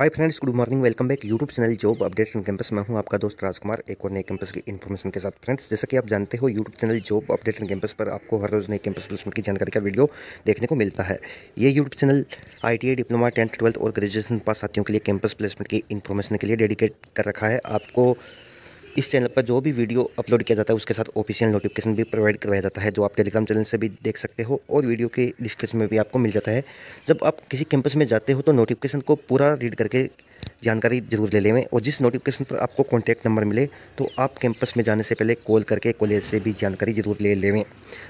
hi friends good morning welcome back YouTube channel job updates and campus मैं हूं आपका दोस्त राजकुमार एक और नए कैंपस की इन्फॉर्मेशन के साथ फ्रेंड्स जैसा कि आप जानते हो YouTube channel job update and campus पर आपको हर रोज़ नए कैंपस प्लेसमेंट की जानकारी का वीडियो देखने को मिलता है ये YouTube channel I diploma tenth twelfth और ग्रेजुएशन पास साथियों के लिए कैंपस प्लेसमेंट की इन्फॉर्मेशन के लिए डेडिकेट कर रखा है आपको इस चैनल पर जो भी वीडियो अपलोड किया जाता है उसके साथ ऑफिशियल नोटिफिकेशन भी प्रोवाइड करवाया जाता है जो आप टेलीग्राम चैनल से भी देख सकते हो और वीडियो के डिस्क्रिप्शन में भी आपको मिल जाता है जब आप किसी कैंपस में जाते हो तो नोटिफिकेशन को पूरा रीड करके जानकारी जरूर ले लेवें और जिस नोटिफिकेशन पर आपको कॉन्टैक्ट नंबर मिले तो आप कैंपस में जाने से पहले कॉल करके कॉलेज से भी जानकारी जरूर ले लेवें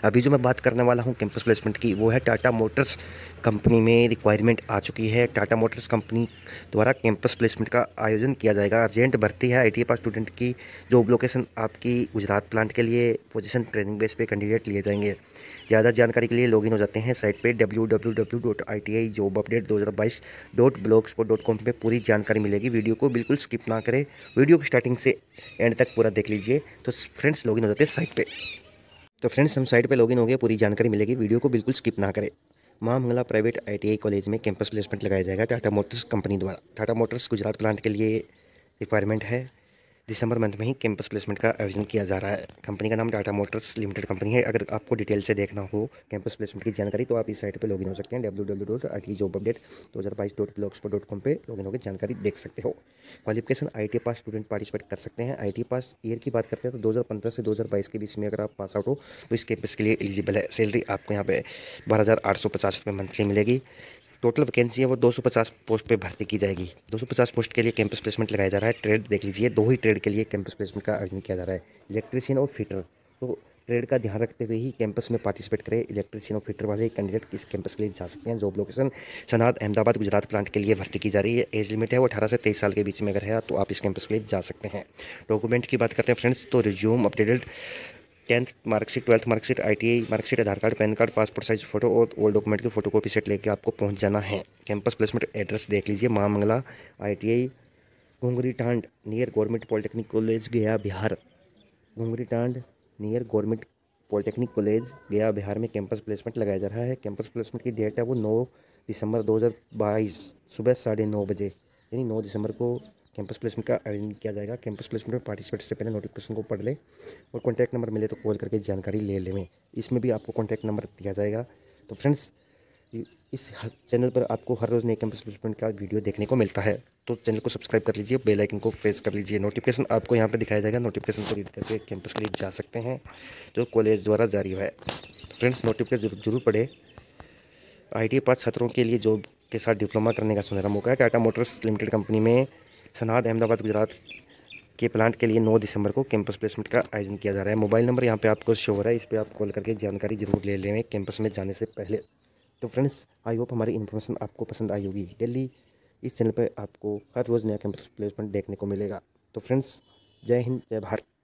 अभी जो मैं बात करने वाला हूँ कैंपस प्लेसमेंट की वो है टाटा मोटर्स कंपनी में रिक्वायरमेंट आ चुकी है टाटा मोटर्स कंपनी द्वारा कैंपस प्लेसमेंट का आयोजन किया जाएगा अर्जेंट भर्ती है आई e पास स्टूडेंट की जो लोकेशन आपकी गुजरात प्लांट के लिए पोजिशन ट्रेनिंग बेस पर कैंडिडेट लिए जाएंगे ज़्यादा जानकारी के लिए लॉगिन हो जाते हैं साइट पर W W W dot I T I job update दो हज़ार बाईस डॉट ब्लॉग्स डॉट कॉम पर पूरी जानकारी जानकारी मिलेगी वीडियो को बिल्कुल स्किप ना करें वीडियो को स्टार्टिंग से एंड तक पूरा देख लीजिए तो फ्रेंड्स लॉगिन हो जाते हैं साइट पे तो फ्रेंड्स हम साइट पे लॉगिन हो गए पूरी जानकारी मिलेगी वीडियो को बिल्कुल स्किप ना करें माँ मंगला प्राइवेट आईटीआई कॉलेज में कैंपस प्लेसमेंट लगाया जाएगा टाटा मोटर्स कंपनी द्वारा टाटा मोटर्स गुजरात प्लांट के लिए रिक्वायरमेंट है दिसंबर मंथ में ही कैंपस प्लेसमेंट का आयोजन किया जा रहा है कंपनी का नाम टाटा मोटर्स लिमिटेड कंपनी है अगर आपको डिटेल से देखना हो कैंपस प्लेसमेंट की जानकारी तो आप इस साइट पर लॉगिन हो सकते हैं W W dot I T job update दो हज़ार बाईस डॉट ब्लॉग्स डॉट कॉम पर लॉगिन होकर जानकारी देख सकते हो qualification I T pass student participate कर सकते हैं आई टी पास ईयर की बात करते हैं तो दो हज़ार पंद्रह से दो हज़ार बाईस के बीच में अगर आप पास आउट हो तो इस कैंपस के लिए एलिजिबल है सैलरी आपको यहाँ पे बारह हज़ार आठ सौ पचास रुपये मंथली मिलेगी टोटल वैकेंसी है वो 250 पोस्ट पे भर्ती की जाएगी 250 पोस्ट के लिए कैंपस प्लेसमेंट लगाया जा रहा है ट्रेड देख लीजिए दो ही ट्रेड के लिए कैंपस प्लेसमेंट का आयोजन किया जा रहा है इलेक्ट्रीशियन और फिटर तो ट्रेड का ध्यान रखते हुए ही कैंपस में पार्टिसिपेट करें इलेक्ट्रीशियन और फिटर वाले कैंडिडेट इस कैंपस के लिए जा सकते हैं job location Sanand Ahmedabad Gujarat plant के लिए भर्ती की जा रही है एज लिमिट है वो अठारह से तेईस साल के बीच में अगर है तो आप इस कैंपस के लिए जा सकते हैं डॉक्यूमेंट की बात करते हैं फ्रेंड्स तो resume updated tenth marksheet twelfth marksheet I T marksheet Aadhaar card PAN card passport size photo और ओल्ड डॉक्यूमेंट की कॉपी सेट लेके आपको पहुंच जाना है कैंपस प्लेसमेंट एड्रेस देख लीजिए माँ Mangla I Ghungri Tand near government polytechnic college Gaya Bihar Ghungri Tand near government polytechnic college Gaya Bihar में कैंपस प्लेसमेंट लगाया जा रहा है कैंपस प्लेसमेंट की डेट है वो नौ दिसंबर दो सुबह साढ़े नौ बजे यानी नौ दिसंबर को कैंपस प्लेसमेंट का आयोजन किया जाएगा कैंपस प्लेसमेंट में पार्टिसिपेट से पहले नोटिफिकेशन को पढ़ लें और कॉन्टैक्ट नंबर मिले तो कॉल करके जानकारी ले लें इसमें भी आपको कॉन्टैक्ट नंबर दिया जाएगा तो फ्रेंड्स इस चैनल पर आपको हर रोज़ नए कैंपस प्लेसमेंट का वीडियो देखने को मिलता है तो चैनल को सब्सक्राइब कर लीजिए बेल आइकन को प्रेस कर लीजिए नोटिफिकेशन आपको यहाँ पर दिखाया जाएगा नोटिफिकेशन को रीड करके कैंपस के लिए जा सकते हैं जो कॉलेज द्वारा जारी हुआ है तो फ्रेंड्स नोटिफिकेशन जरूर पढ़े आई टी पास छात्रों के लिए जॉब के साथ डिप्लोमा करने का सुनहरा मौका है टाटा मोटर्स लिमिटेड कंपनी में सनाद अहमदाबाद गुजरात के प्लांट के लिए 9 दिसंबर को कैंपस प्लेसमेंट का आयोजन किया जा रहा है मोबाइल नंबर यहाँ पे आपको शो हो रहा है इस पर आप कॉल करके जानकारी जरूर ले लें कैंपस में जाने से पहले तो फ्रेंड्स आई होप हमारी इन्फॉर्मेशन आपको पसंद आई होगी डेली इस चैनल पर आपको हर रोज़ नया कैंपस प्लेसमेंट देखने को मिलेगा तो फ्रेंड्स जय हिंद जय भारत